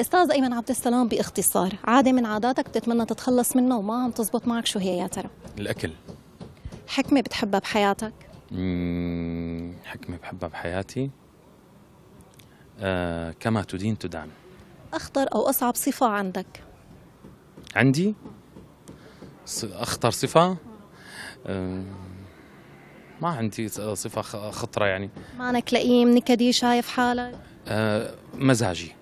استاذ ايمن عبد السلام باختصار عاده من عاداتك بتتمنى تتخلص منه وما عم تزبط معك شو هي يا ترى الاكل حكمه بتحبها بحياتك مم... حكمه بحبها بحياتي آه كما تدين تدان اخطر او اصعب صفه عندك عندي اخطر صفه آه، ما عندي صفه خطره يعني مانك لئيم نكدي شايف حالك آه مزاجي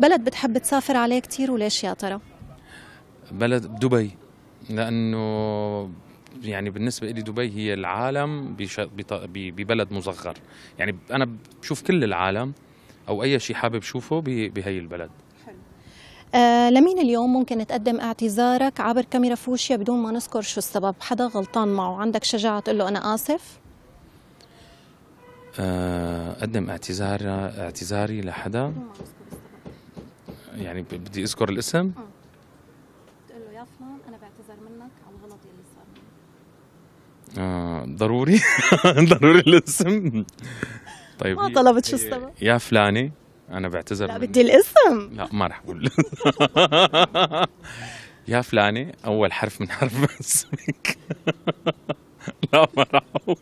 بلد بتحب تسافر عليه كثير وليش يا ترى؟ بلد دبي لأنه يعني بالنسبة لي دبي هي العالم ببلد مصغر يعني أنا بشوف كل العالم أو أي شيء حابب شوفه بهي البلد آه لمين اليوم ممكن تقدم اعتذارك عبر كاميرا فوشيا بدون ما نذكر شو السبب حدا غلطان معه عندك شجاعة تقول له أنا آسف آه أقدم اعتذار اعتذاري لحدا يعني بدي اذكر الاسم؟ اه بتقول له يا فلان انا بعتذر منك على الغلط يلي صار آه ضروري ضروري الاسم طيب ما طلبت شو السبب يا فلانه انا بعتذر لا بدي الاسم لا ما رح اقول يا فلانه اول حرف من حرف اسمك لا ما رح اقول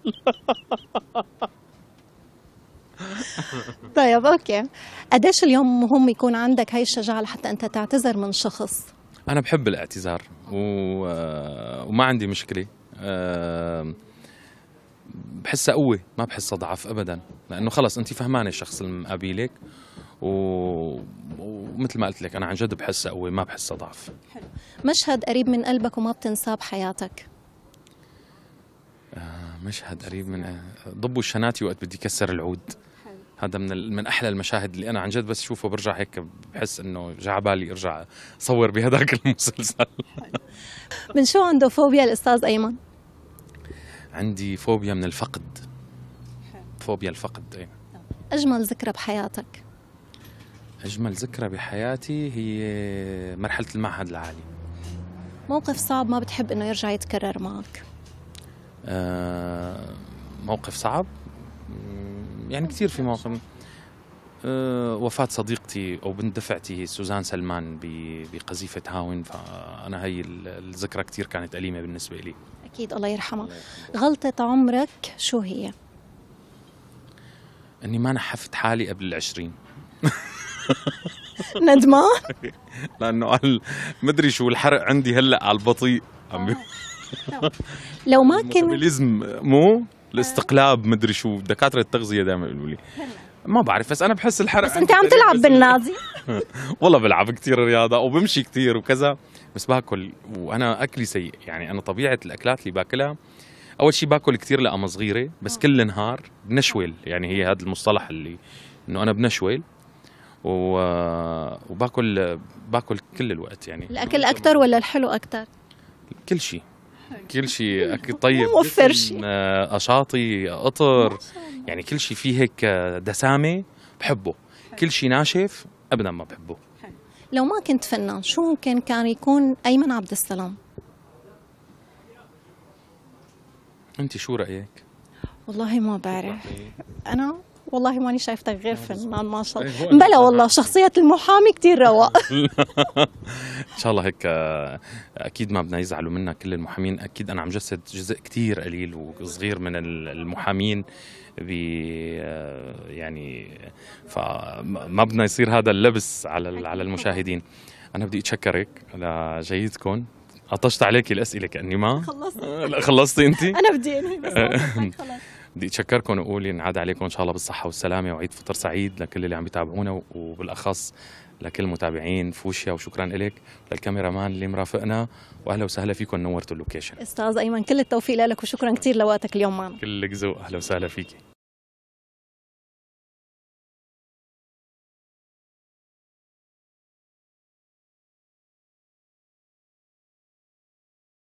طيب اوكي قديش اليوم مهم يكون عندك هاي الشجاعه لحتى انت تعتذر من شخص انا بحب الاعتذار و... آه، وما عندي مشكله بحسها قوه ما بحسها ضعف ابدا لانه خلص انت فهمانه الشخص اللي مقابلك و... ومثل ما قلت لك انا عن جد بحسها قوه ما بحسها ضعف حلو مشهد قريب من قلبك وما بتنساه بحياتك آه، مشهد قريب من آه، ضبوا الشناتي وقت بدي كسر العود هذا من من احلى المشاهد اللي انا عن جد بس شوفه برجع هيك بحس انه جا على بالي ارجع صور بهذاك المسلسل من شو عنده فوبيا الاستاذ ايمن؟ عندي فوبيا من الفقد فوبيا الفقد اي اجمل ذكرى بحياتك؟ اجمل ذكرى بحياتي هي مرحله المعهد العالي موقف صعب ما بتحب انه يرجع يتكرر معك؟ آه موقف صعب يعني كثير في مواقف أه، وفاة صديقتي أو بنت دفعتي سوزان سلمان بقذيفة هاون فأنا هي الذكرى كثير كانت أليمة بالنسبة لي أكيد الله يرحمها غلطة عمرك شو هي؟ أني ما نحفت حالي قبل العشرين ندمان؟ لأنه قال مدري شو الحرق عندي هلأ على البطيء عم آه. لو ما كنت مو الاستقلاب مدري شو دكاتره التغذيه دائما يقولوا لي ما بعرف بس انا بحس الحرق بس انت عم تلعب يعني بالنادي والله بلعب كثير رياضه وبمشي كثير وكذا بس باكل وانا اكلي سيء يعني انا طبيعه الاكلات اللي باكلها اول شيء باكل كثير لقمه صغيره بس آه. كل نهار بنشول يعني هي هذا المصطلح اللي انه انا بنشول و... وباكل باكل كل الوقت يعني الاكل اكثر ولا الحلو اكثر كل شيء كل شيء اكل طيب موفر شيء آه، اشاطي قطر يعني كل شيء فيه هيك آه، دسامه بحبه كل شيء ناشف ابدا ما بحبه لو ما كنت فنان شو ممكن كان يكون ايمن عبد السلام انت شو رايك والله ما بعرف انا والله ماني شايفتك غير فنان ما شاء الله بلا والله شخصية المحامي كثير رواق ان شاء الله هيك آه، اكيد ما بدنا يزعلوا منا كل المحامين اكيد انا عم جسد جزء كثير قليل وصغير من المحامين ب آه، يعني فما بدنا يصير هذا اللبس على على المشاهدين انا بدي اتشكرك على جيدكم عطشت عليك الاسئله كاني ما خلصت لا خلصتي انت انا بدي انهي بس خلص بدي اتشكركم واقول ينعاد عليكم ان شاء الله بالصحه والسلامه وعيد فطر سعيد لكل اللي عم يتابعونا وبالاخص لكل متابعين فوشيا وشكرا لك للكاميرا مان اللي مرافقنا واهلا وسهلا فيكم نورتوا اللوكيشن استاذ ايمن كل التوفيق لك وشكرا كثير لوقتك اليوم معنا كلك ذوق اهلا وسهلا فيكي